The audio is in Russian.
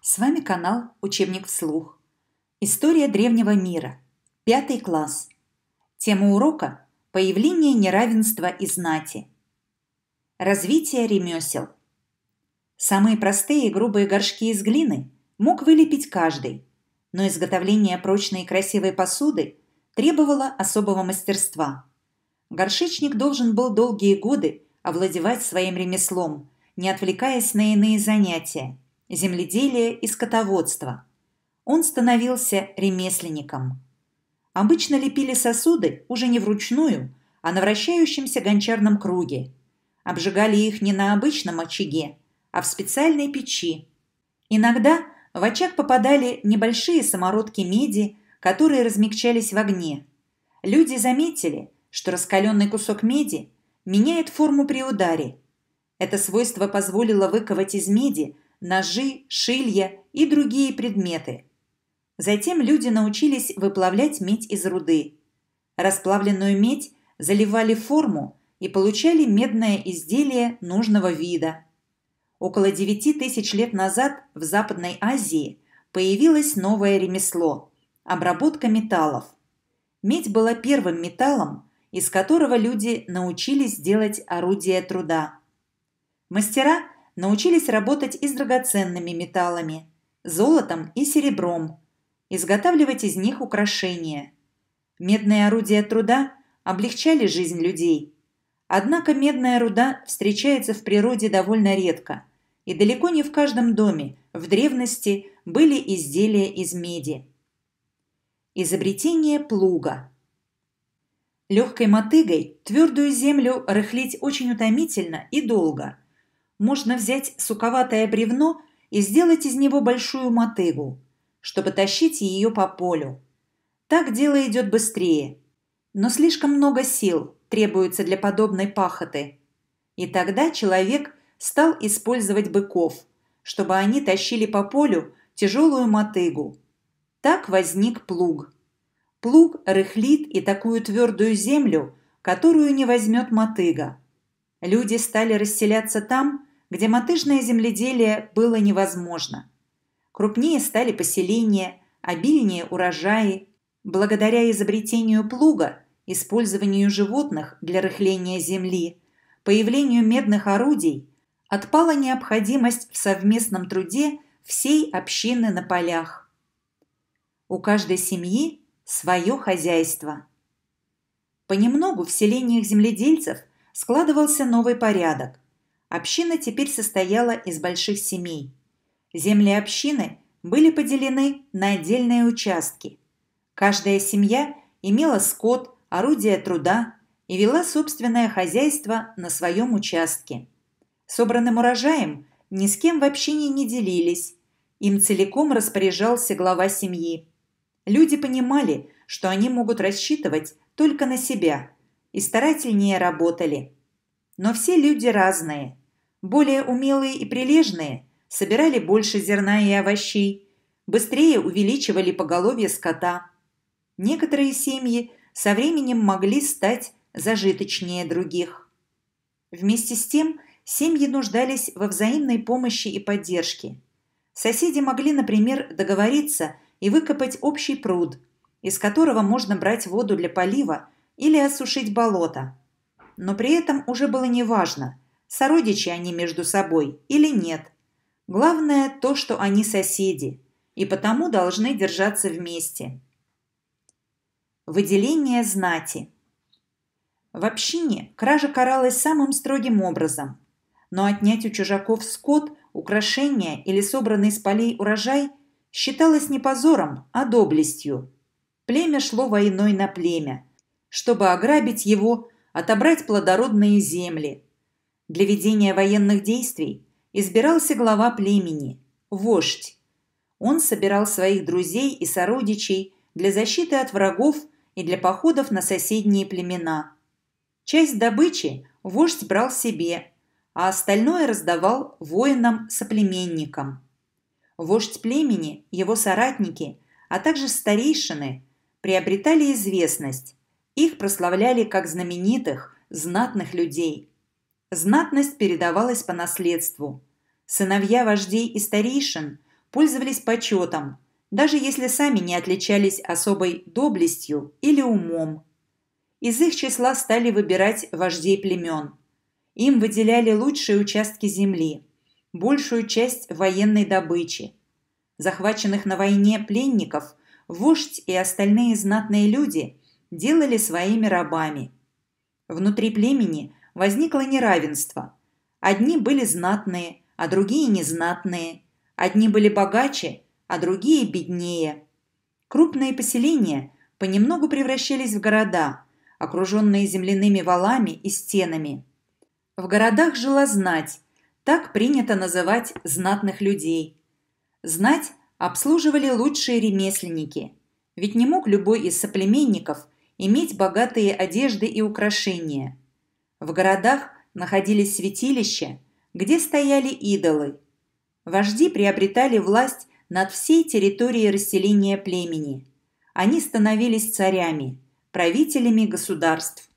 С вами канал «Учебник вслух». История древнего мира. Пятый класс. Тема урока – появление неравенства и знати. Развитие ремесел. Самые простые и грубые горшки из глины мог вылепить каждый, но изготовление прочной и красивой посуды требовало особого мастерства. Горшечник должен был долгие годы овладевать своим ремеслом, не отвлекаясь на иные занятия – Земледелие и скотоводство. Он становился ремесленником. Обычно лепили сосуды уже не вручную, а на вращающемся гончарном круге. Обжигали их не на обычном очаге, а в специальной печи. Иногда в очаг попадали небольшие самородки меди, которые размягчались в огне. Люди заметили, что раскаленный кусок меди меняет форму при ударе. Это свойство позволило выковать из меди ножи, шилья и другие предметы. Затем люди научились выплавлять медь из руды. Расплавленную медь заливали в форму и получали медное изделие нужного вида. Около 9 тысяч лет назад в Западной Азии появилось новое ремесло – обработка металлов. Медь была первым металлом, из которого люди научились делать орудия труда. Мастера – научились работать и с драгоценными металлами, золотом и серебром, изготавливать из них украшения. Медные орудия труда облегчали жизнь людей. Однако медная руда встречается в природе довольно редко, и далеко не в каждом доме в древности были изделия из меди. Изобретение плуга – Легкой мотыгой твердую землю рыхлить очень утомительно и долго, можно взять суковатое бревно и сделать из него большую мотыгу, чтобы тащить ее по полю. Так дело идет быстрее. Но слишком много сил требуется для подобной пахоты. И тогда человек стал использовать быков, чтобы они тащили по полю тяжелую мотыгу. Так возник плуг. Плуг рыхлит и такую твердую землю, которую не возьмет мотыга. Люди стали расселяться там, где мотыжное земледелие было невозможно. Крупнее стали поселения, обильнее урожаи. Благодаря изобретению плуга, использованию животных для рыхления земли, появлению медных орудий, отпала необходимость в совместном труде всей общины на полях. У каждой семьи свое хозяйство. Понемногу в селениях земледельцев складывался новый порядок – Община теперь состояла из больших семей. Земли общины были поделены на отдельные участки. Каждая семья имела скот, орудия труда и вела собственное хозяйство на своем участке. Собранным урожаем ни с кем в общине не делились, им целиком распоряжался глава семьи. Люди понимали, что они могут рассчитывать только на себя, и старательнее работали. Но все люди разные, более умелые и прилежные собирали больше зерна и овощей, быстрее увеличивали поголовье скота. Некоторые семьи со временем могли стать зажиточнее других. Вместе с тем семьи нуждались во взаимной помощи и поддержке. Соседи могли, например, договориться и выкопать общий пруд, из которого можно брать воду для полива или осушить болото. Но при этом уже было неважно – сородичи они между собой или нет. Главное то, что они соседи, и потому должны держаться вместе. Выделение знати. В общине кража каралась самым строгим образом, но отнять у чужаков скот, украшения или собранный с полей урожай считалось не позором, а доблестью. Племя шло войной на племя, чтобы ограбить его, отобрать плодородные земли – для ведения военных действий избирался глава племени, вождь. Он собирал своих друзей и сородичей для защиты от врагов и для походов на соседние племена. Часть добычи вождь брал себе, а остальное раздавал воинам-соплеменникам. Вождь племени, его соратники, а также старейшины приобретали известность. Их прославляли как знаменитых, знатных людей – Знатность передавалась по наследству. Сыновья вождей и старейшин пользовались почетом, даже если сами не отличались особой доблестью или умом. Из их числа стали выбирать вождей племен. Им выделяли лучшие участки земли, большую часть военной добычи. Захваченных на войне пленников вождь и остальные знатные люди делали своими рабами. Внутри племени возникло неравенство. Одни были знатные, а другие незнатные. Одни были богаче, а другие беднее. Крупные поселения понемногу превращались в города, окруженные земляными валами и стенами. В городах жила знать, так принято называть знатных людей. Знать обслуживали лучшие ремесленники, ведь не мог любой из соплеменников иметь богатые одежды и украшения. В городах находились святилища, где стояли идолы. Вожди приобретали власть над всей территорией расселения племени. Они становились царями, правителями государств.